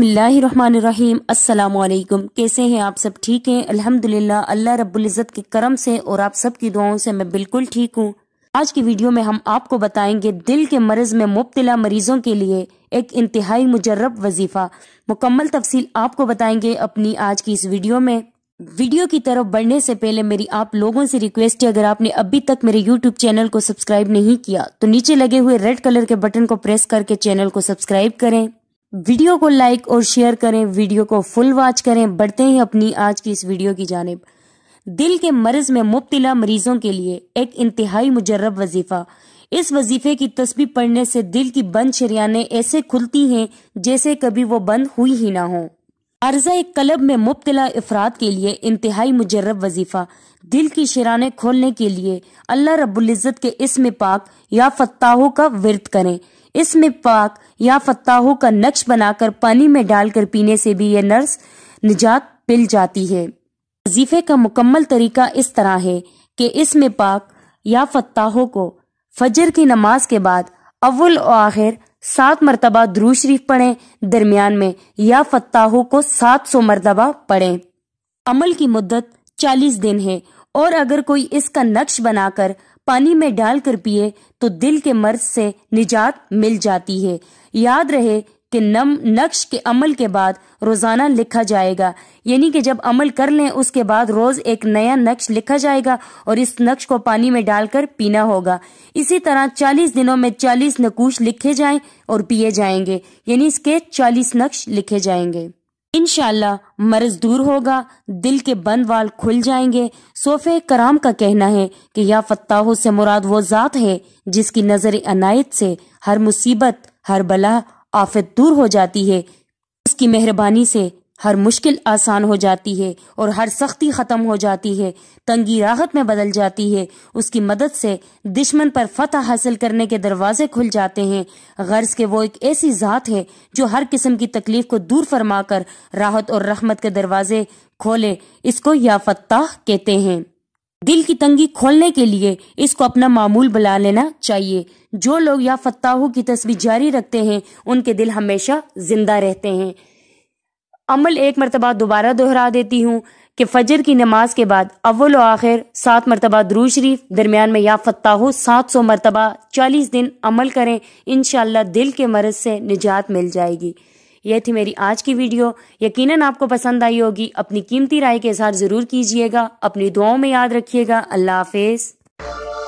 बसमीम् अल्लाम कैसे हैं आप सब ठीक हैं अल्हम्दुलिल्लाह अल्लाह इज़्ज़त के करम से और आप सब की दुआओं से मैं बिल्कुल ठीक हूँ आज की वीडियो में हम आपको बताएंगे दिल के मरज में मुबतला मरीजों के लिए एक इंतहाई मुजरब वजीफ़ा मुकम्मल तफसील आपको बताएंगे अपनी आज की इस वीडियो में वीडियो की तरफ बढ़ने से पहले मेरी आप लोगों से रिक्वेस्ट है अगर आपने अभी तक मेरे यूट्यूब चैनल को सब्सक्राइब नहीं किया तो नीचे लगे हुए रेड कलर के बटन को प्रेस करके चैनल को सब्सक्राइब करें वीडियो को लाइक और शेयर करें वीडियो को फुल वॉच करें बढ़ते ही अपनी आज की इस वीडियो की जानब दिल के मर्ज में मुबतला मरीजों के लिए एक इंतहाई मुजरब वजीफा इस वजीफे की तस्वीर पढ़ने से दिल की बंद शरियाने ऐसे खुलती हैं जैसे कभी वो बंद हुई ही ना हों अर्जा एक कलब में मुबतला अफराद के लिए इंतहाई मुजरब वजीफ़ा दिल की शराने खोलने के लिए अल्लाह रबुल्ज़त के इसम पाक या फताहों का वर्त करें इसम पाक या फताहों का नक्श बनाकर पानी में डालकर पीने से भी यह नर्स निजात पिल जाती है वजीफे का मुकम्मल तरीका इस तरह है कि इसम पाक या फताहों को फजर की नमाज के बाद अव्वल आखिर सात मरतबा द्रू शरीफ पढ़ें दरमियान में या फताहो को सात सौ मरतबा पढ़ें अमल की मुद्दत चालीस दिन है और अगर कोई इसका नक्श बनाकर पानी में डालकर पिए तो दिल के मर्ज से निजात मिल जाती है याद रहे के नम नक्श के अमल के बाद रोज़ाना लिखा जाएगा यानी कि जब अमल कर लें उसके बाद रोज़ एक नया नक्श लिखा जाएगा और इस नक्श को पानी में डालकर पीना होगा इसी तरह 40 दिनों में 40 नकुश लिखे जाएं और पिए जाएंगे यानी इसके 40 नक्श लिखे जाएंगे इनशाला मर्ज दूर होगा दिल के बंद वाल खुल जाएंगे सोफे कराम का कहना है कि या फताहों से मुराद वो ज़ात है जिसकी नज़र अनायत से हर मुसीबत हर बला आफत दूर हो जाती है उसकी मेहरबानी से हर मुश्किल आसान हो जाती है और हर सख्ती ख़त्म हो जाती है तंगी राहत में बदल जाती है उसकी मदद से दुश्मन पर फतह हासिल करने के दरवाजे खुल जाते हैं गर्ज के वो एक ऐसी ज़ात है जो हर किस्म की तकलीफ को दूर फरमा कर राहत और रहमत के दरवाजे खोले इसको या फत्ताह कहते हैं दिल की तंगी खोलने के लिए इसको अपना मामूल बना लेना चाहिए जो लोग या फताहू की तस्वीर जारी रखते हैं उनके दिल हमेशा जिंदा रहते हैं अमल एक मरतबा दोबारा दोहरा देती हूँ कि फजर की नमाज के बाद अव्वल आखिर सात मरतबा द्रू शरीफ दरमियान में या फत्ताहो सात सौ मरतबा चालीस दिन अमल करें इन दिल के मरज से निजात मिल जाएगी यह थी मेरी आज की वीडियो यकीनन आपको पसंद आई होगी अपनी कीमती राय के साथ ज़रूर कीजिएगा अपनी दुआओं में याद रखिएगा अल्लाह हाफिज़